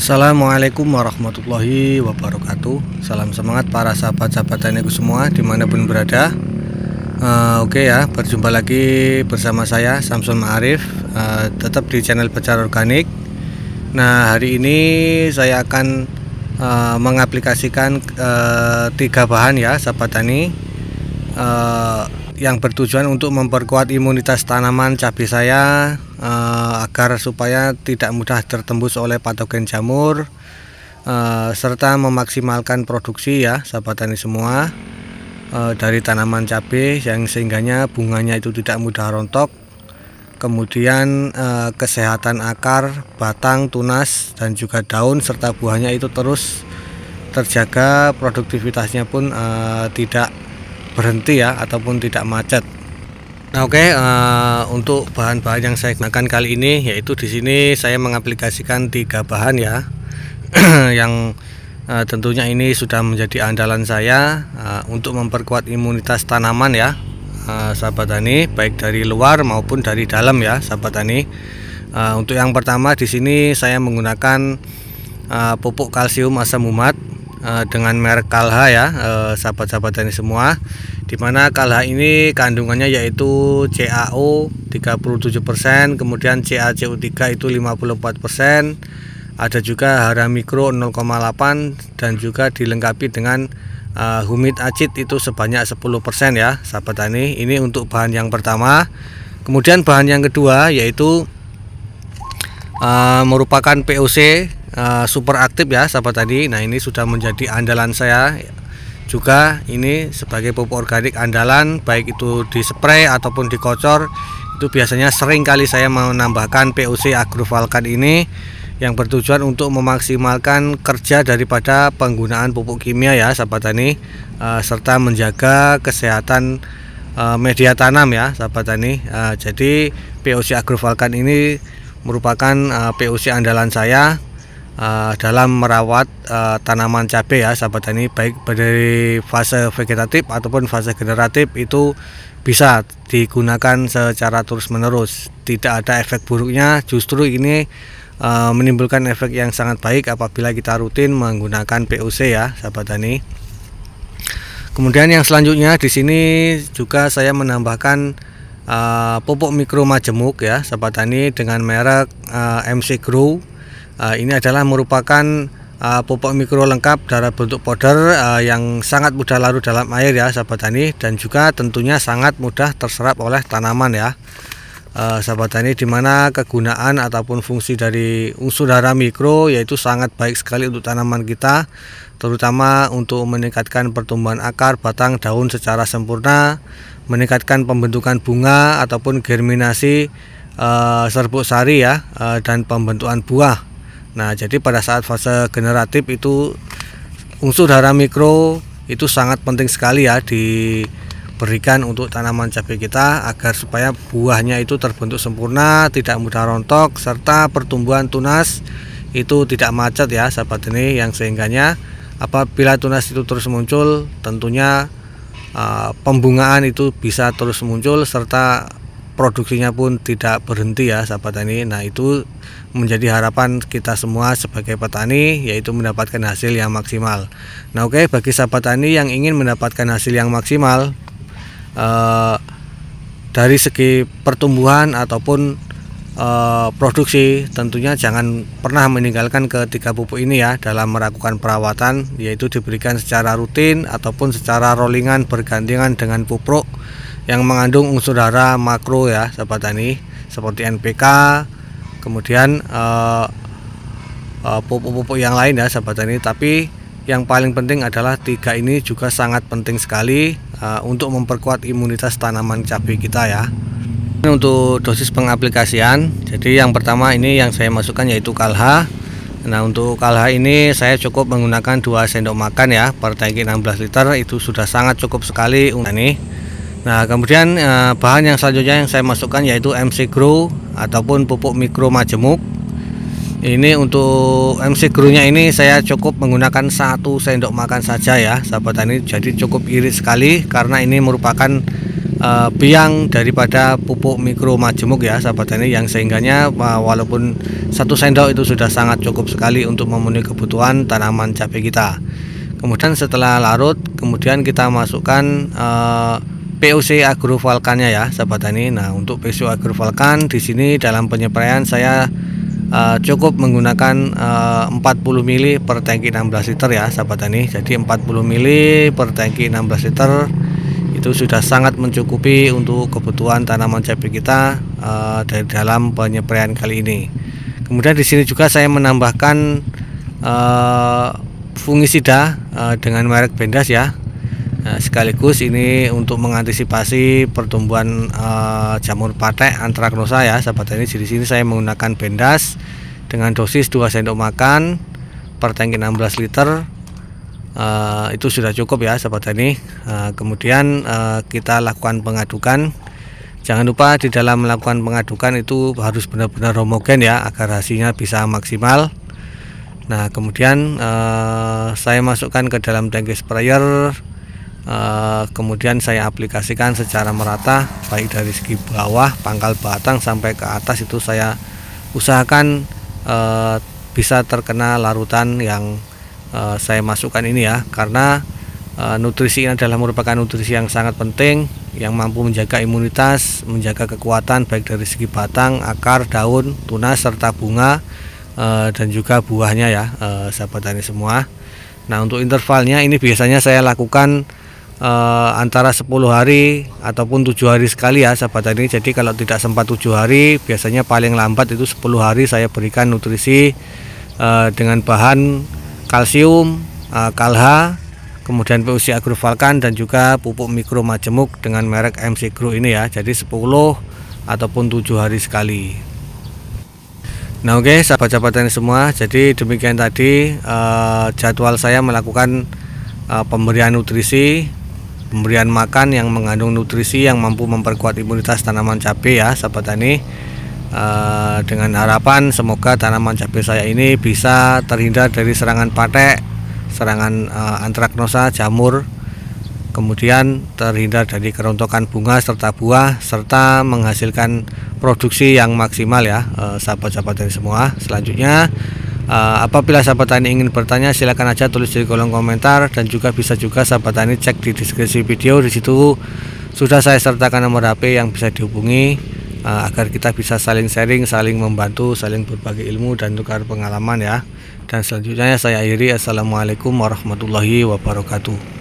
Assalamualaikum warahmatullahi wabarakatuh Salam semangat para sahabat-sahabat teknikku semua dimanapun berada uh, Oke okay ya, berjumpa lagi bersama saya Samson Ma'arif uh, Tetap di channel Pecar Organik Nah hari ini saya akan uh, mengaplikasikan uh, tiga bahan ya sahabat tani uh, Yang bertujuan untuk memperkuat imunitas tanaman cabai saya uh, agar supaya tidak mudah tertembus oleh patogen jamur uh, serta memaksimalkan produksi ya sahabat tani semua uh, dari tanaman cabai yang sehingganya bunganya itu tidak mudah rontok kemudian uh, kesehatan akar, batang, tunas dan juga daun serta buahnya itu terus terjaga produktivitasnya pun uh, tidak berhenti ya ataupun tidak macet Nah, oke, okay, uh, eh, untuk bahan-bahan yang saya gunakan kali ini yaitu di sini saya mengaplikasikan tiga bahan ya, yang uh, tentunya ini sudah menjadi andalan saya uh, untuk memperkuat imunitas tanaman ya, uh, sahabat tani, baik dari luar maupun dari dalam ya, sahabat tani. Uh, untuk yang pertama di sini saya menggunakan uh, pupuk kalsium asam umat uh, dengan merek Kalha ya, sahabat-sahabat tani semua dimana kalha ini kandungannya yaitu CaO 37% kemudian CaCO3 itu 54% ada juga hara mikro 0,8 dan juga dilengkapi dengan uh, humid acid itu sebanyak 10% ya sahabat tani ini untuk bahan yang pertama kemudian bahan yang kedua yaitu uh, merupakan POC uh, eh, super aktif ya sahabat tadi. nah ini sudah menjadi andalan saya juga ini sebagai pupuk organik andalan baik itu di spray ataupun dikocor itu biasanya sering kali saya menambahkan POC agrovalkan ini yang bertujuan untuk memaksimalkan kerja daripada penggunaan pupuk kimia ya sahabat tani eh, serta menjaga kesehatan eh, media tanam ya sahabat tani eh, jadi POC agrovalkan ini merupakan POC andalan saya Eh, dalam merawat uh, tanaman cabai ya sahabat tani baik dari fase vegetatif ataupun fase generatif itu bisa digunakan secara terus menerus tidak ada efek buruknya justru ini uh, menimbulkan efek yang sangat baik apabila kita rutin menggunakan POC ya sahabat tani kemudian yang selanjutnya di sini juga saya menambahkan uh, pupuk mikro majemuk ya sahabat tani dengan merek uh, MC Grow Eh, ini adalah merupakan uh, pupuk mikro lengkap dalam bentuk powder uh, yang sangat mudah larut dalam air ya sahabat tani dan juga tentunya sangat mudah terserap oleh tanaman ya uh, sahabat tani dimana kegunaan ataupun fungsi dari unsur darah mikro yaitu sangat baik sekali untuk tanaman kita terutama untuk meningkatkan pertumbuhan akar batang daun secara sempurna meningkatkan pembentukan bunga ataupun germinasi uh, serbuk sari ya uh, dan pembentukan buah Nah, jadi pada saat fase generatif itu unsur hara mikro itu sangat penting sekali ya diberikan untuk tanaman cabai kita agar supaya buahnya itu terbentuk sempurna, tidak mudah rontok serta pertumbuhan tunas itu tidak macet ya sahabat ini yang sehingganya apabila tunas itu terus muncul tentunya uh, pembungaan itu bisa terus muncul serta produksinya pun tidak berhenti ya sahabat tani. Nah itu menjadi harapan kita semua sebagai petani yaitu mendapatkan hasil yang maksimal. Nah oke okay, bagi sahabat tani yang ingin mendapatkan hasil yang maksimal eh, dari segi pertumbuhan ataupun eh, produksi tentunya jangan pernah meninggalkan ketiga pupuk ini ya dalam melakukan perawatan yaitu diberikan secara rutin ataupun secara rollingan bergandengan dengan pupuk yang mengandung unsur hara makro ya sahabat tani seperti NPK kemudian eh, eh, pupuk-pupuk yang lain ya sahabat tani tapi yang paling penting adalah tiga ini juga sangat penting sekali uh, untuk memperkuat imunitas tanaman cabai kita ya ini untuk dosis pengaplikasian jadi yang pertama ini yang saya masukkan yaitu kalha Nah untuk kalha ini saya cukup menggunakan 2 sendok makan ya per tangki 16 liter itu sudah sangat cukup sekali untuk ini Nah, kemudian eh, bahan yang selanjutnya yang saya masukkan yaitu MC Grow ataupun pupuk mikro majemuk. Ini untuk MC Grow-nya ini saya cukup menggunakan satu sendok makan saja ya, sahabat tani. Jadi cukup irit sekali karena ini merupakan eh, biang daripada pupuk mikro majemuk ya, sahabat ini yang sehingganya eh, walaupun satu sendok itu sudah sangat cukup sekali untuk memenuhi kebutuhan tanaman cabai kita. Kemudian setelah larut, kemudian kita masukkan eh, POC agrovulkannya ya sahabat tani. Nah untuk POC agrovulkan di sini dalam penyemprotan saya uh, cukup menggunakan eh, uh, 40 mili per tangki 16 liter ya sahabat tani. Jadi 40 mili per tangki 16 liter itu sudah sangat mencukupi untuk kebutuhan tanaman cabai kita uh, dari dalam penyepraian kali ini. Kemudian di sini juga saya menambahkan uh, fungisida uh, dengan merek Bendas ya. Nah, sekaligus ini untuk mengantisipasi pertumbuhan uh, jamur patek antraknosa ya sahabat ini di sini saya menggunakan bendas dengan dosis 2 sendok makan per tangki 16 liter uh, itu sudah cukup ya sahabat ini uh, kemudian uh, kita lakukan pengadukan jangan lupa di dalam melakukan pengadukan itu harus benar-benar homogen ya agar hasilnya bisa maksimal nah kemudian uh, saya masukkan ke dalam tangki sprayer Eh, kemudian saya aplikasikan secara merata baik dari segi bawah pangkal batang sampai ke atas itu saya usahakan e, bisa terkena larutan yang e, saya masukkan ini ya karena nutrisi ini adalah merupakan nutrisi yang sangat penting yang mampu menjaga imunitas menjaga kekuatan baik dari segi batang akar daun tunas serta bunga dan juga buahnya ya sahabat tani semua nah untuk intervalnya ini biasanya saya lakukan uh, antara 10 hari ataupun tujuh hari sekali ya sahabat tani. Jadi kalau tidak sempat tujuh hari, biasanya paling lambat itu 10 hari saya berikan nutrisi uh, dengan bahan kalsium, uh, kalha, kemudian PUC Agrofalkan dan juga pupuk mikro majemuk dengan merek MC Grow ini ya. Jadi 10 ataupun tujuh hari sekali. Nah oke okay, sahabat-sahabat tani semua, jadi demikian tadi uh, jadwal saya melakukan uh, pemberian nutrisi pemberian makan yang mengandung nutrisi yang mampu memperkuat imunitas tanaman cabai ya sahabat tani uh, eh, dengan harapan semoga tanaman cabai saya ini bisa terhindar dari serangan patek serangan uh, antraknosa jamur kemudian terhindar dari kerontokan bunga serta buah serta menghasilkan produksi yang maksimal ya eh, sahabat-sahabat dari semua selanjutnya Uh, apabila sahabat tani ingin bertanya silakan aja tulis di kolom komentar dan juga bisa juga sahabat tani cek di deskripsi video di situ sudah saya sertakan nomor HP yang bisa dihubungi uh, agar kita bisa saling sharing, saling membantu, saling berbagi ilmu dan tukar pengalaman ya. Dan selanjutnya saya akhiri assalamualaikum warahmatullahi wabarakatuh.